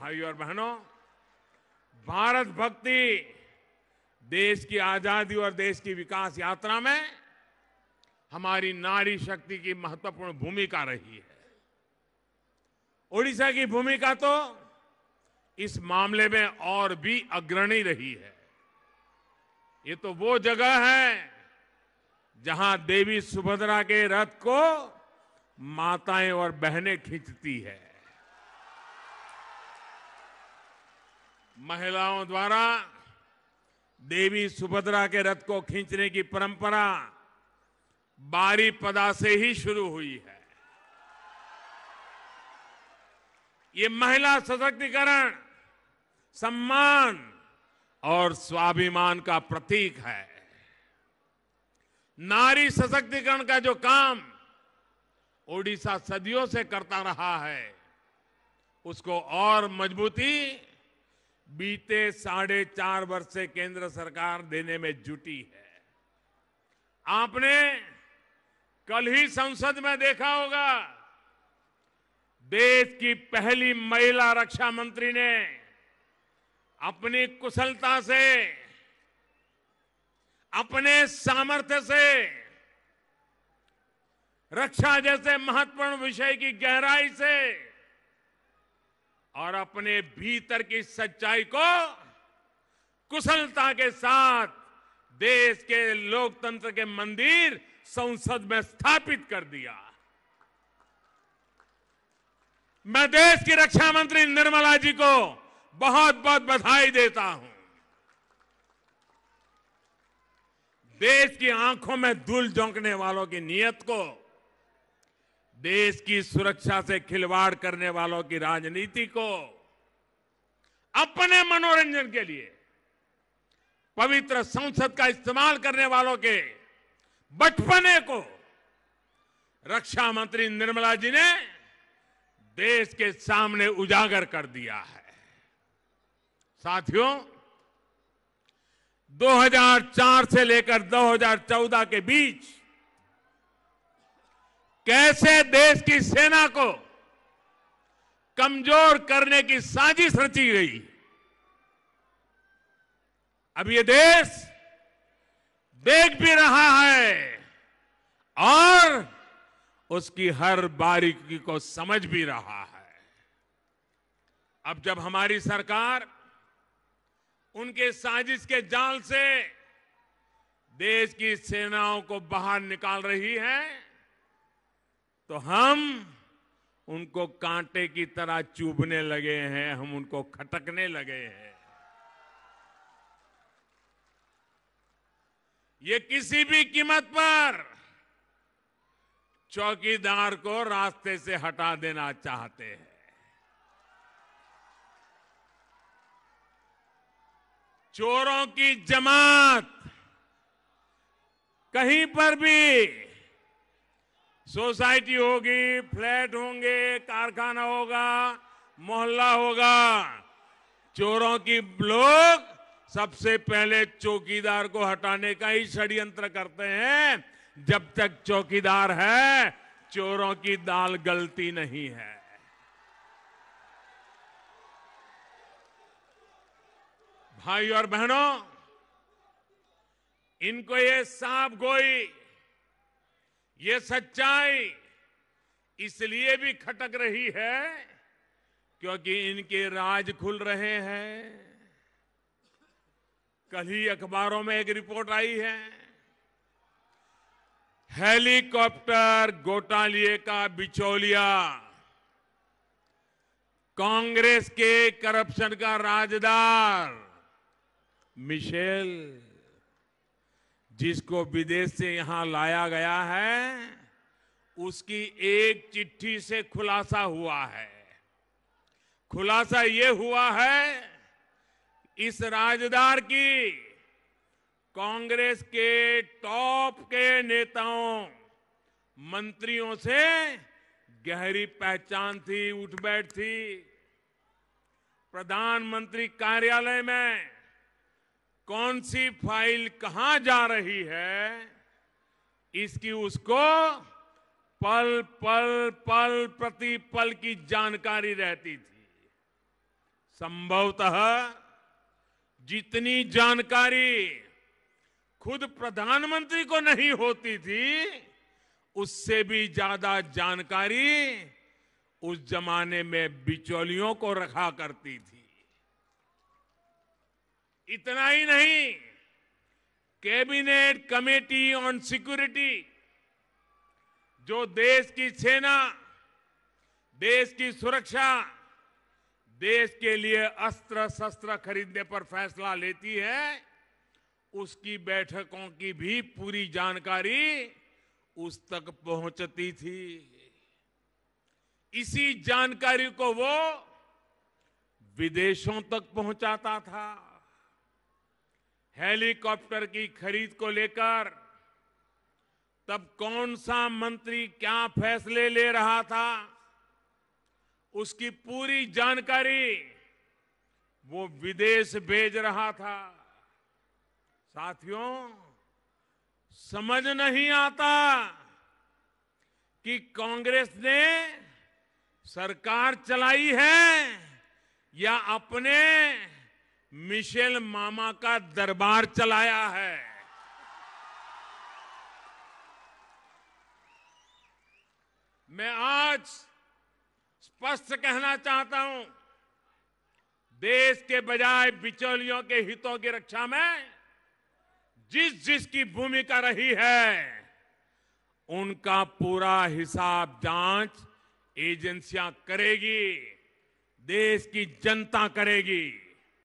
भाइयों और बहनों भारत भक्ति देश की आजादी और देश की विकास यात्रा में हमारी नारी शक्ति की महत्वपूर्ण भूमिका रही है ओडिशा की भूमिका तो इस मामले में और भी अग्रणी रही है ये तो वो जगह है जहां देवी सुभद्रा के रथ को माताएं और बहनें खींचती है महिलाओं द्वारा देवी सुभद्रा के रथ को खींचने की परंपरा बारी पदा से ही शुरू हुई है ये महिला सशक्तिकरण सम्मान और स्वाभिमान का प्रतीक है नारी सशक्तिकरण का जो काम ओडिशा सदियों से करता रहा है उसको और मजबूती बीते साढ़े चार वर्ष से केंद्र सरकार देने में जुटी है आपने कल ही संसद में देखा होगा देश की पहली महिला रक्षा मंत्री ने अपनी कुशलता से अपने सामर्थ्य से रक्षा जैसे महत्वपूर्ण विषय की गहराई से और अपने भीतर की सच्चाई को कुशलता के साथ देश के लोकतंत्र के मंदिर संसद में स्थापित कर दिया मैं देश की रक्षा मंत्री निर्मला जी को बहुत बहुत बधाई देता हूं देश की आंखों में धूल झोंकने वालों की नीयत को देश की सुरक्षा से खिलवाड़ करने वालों की राजनीति को अपने मनोरंजन के लिए पवित्र संसद का इस्तेमाल करने वालों के बचपने को रक्षा मंत्री निर्मला जी ने देश के सामने उजागर कर दिया है साथियों 2004 से लेकर 2014 के बीच कैसे देश की सेना को कमजोर करने की साजिश रची गई अब ये देश देख भी रहा है और उसकी हर बारीकी को समझ भी रहा है अब जब हमारी सरकार उनके साजिश के जाल से देश की सेनाओं को बाहर निकाल रही है तो हम उनको कांटे की तरह चुभने लगे हैं हम उनको खटकने लगे हैं ये किसी भी कीमत पर चौकीदार को रास्ते से हटा देना चाहते हैं चोरों की जमात कहीं पर भी सोसाइटी होगी फ्लैट होंगे कारखाना होगा मोहल्ला होगा चोरों की लोग सबसे पहले चौकीदार को हटाने का ही षड्यंत्र करते हैं जब तक चौकीदार है चोरों की दाल गलती नहीं है भाई और बहनों इनको ये सांप गोई ये सच्चाई इसलिए भी खटक रही है क्योंकि इनके राज खुल रहे हैं कल ही अखबारों में एक रिपोर्ट आई है हेलीकॉप्टर घोटालिए का बिचौलिया कांग्रेस के करप्शन का राजदार मिशेल जिसको विदेश से यहां लाया गया है उसकी एक चिट्ठी से खुलासा हुआ है खुलासा ये हुआ है इस राजदार की कांग्रेस के टॉप के नेताओं मंत्रियों से गहरी पहचान थी उठ बैठ थी प्रधानमंत्री कार्यालय में कौन सी फाइल कहां जा रही है इसकी उसको पल पल पल प्रति पल की जानकारी रहती थी संभवतः जितनी जानकारी खुद प्रधानमंत्री को नहीं होती थी उससे भी ज्यादा जानकारी उस जमाने में बिचौलियों को रखा करती थी इतना ही नहीं कैबिनेट कमेटी ऑन सिक्योरिटी जो देश की सेना देश की सुरक्षा देश के लिए अस्त्र शस्त्र खरीदने पर फैसला लेती है उसकी बैठकों की भी पूरी जानकारी उस तक पहुंचती थी इसी जानकारी को वो विदेशों तक पहुंचाता था हेलीकॉप्टर की खरीद को लेकर तब कौन सा मंत्री क्या फैसले ले रहा था उसकी पूरी जानकारी वो विदेश भेज रहा था साथियों समझ नहीं आता कि कांग्रेस ने सरकार चलाई है या अपने मिशेल मामा का दरबार चलाया है मैं आज स्पष्ट कहना चाहता हूं देश के बजाय बिचौलियों के हितों की रक्षा में जिस जिसकी भूमिका रही है उनका पूरा हिसाब जांच एजेंसियां करेगी देश की जनता करेगी